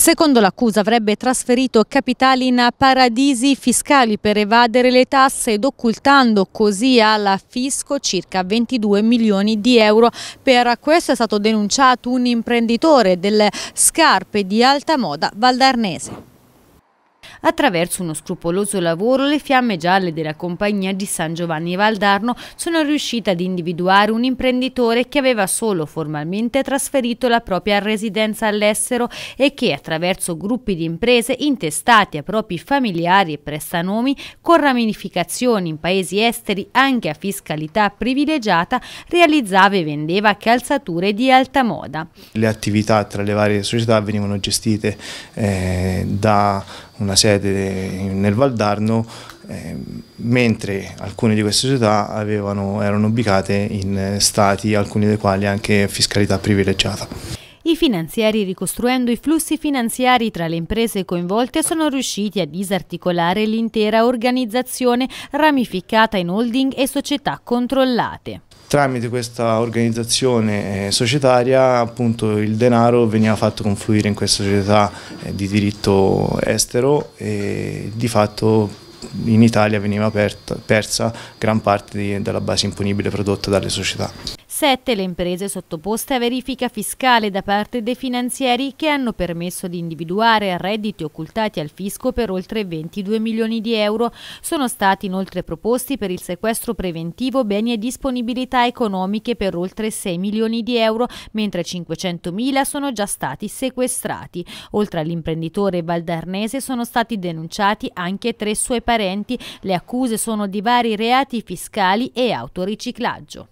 Secondo l'accusa avrebbe trasferito capitali in paradisi fiscali per evadere le tasse ed occultando così alla fisco circa 22 milioni di euro. Per questo è stato denunciato un imprenditore delle scarpe di alta moda valdarnese. Attraverso uno scrupoloso lavoro le fiamme gialle della compagnia di San Giovanni Valdarno sono riuscite ad individuare un imprenditore che aveva solo formalmente trasferito la propria residenza all'estero e che attraverso gruppi di imprese intestati a propri familiari e prestanomi con ramificazioni in paesi esteri anche a fiscalità privilegiata realizzava e vendeva calzature di alta moda. Le attività tra le varie società venivano gestite eh, da una sede nel Valdarno, eh, mentre alcune di queste società avevano, erano ubicate in stati, alcuni dei quali anche fiscalità privilegiata. I finanzieri, ricostruendo i flussi finanziari tra le imprese coinvolte, sono riusciti a disarticolare l'intera organizzazione ramificata in holding e società controllate. Tramite questa organizzazione eh, societaria appunto il denaro veniva fatto confluire in questa società eh, di diritto estero e di fatto in Italia veniva persa gran parte della base imponibile prodotta dalle società. 2017 le imprese sottoposte a verifica fiscale da parte dei finanzieri che hanno permesso di individuare redditi occultati al fisco per oltre 22 milioni di euro sono stati inoltre proposti per il sequestro preventivo beni e disponibilità economiche per oltre 6 milioni di euro, mentre 500 mila sono già stati sequestrati. Oltre all'imprenditore valdarnese sono stati denunciati anche tre suoi parenti. Le accuse sono di vari reati fiscali e autoriciclaggio.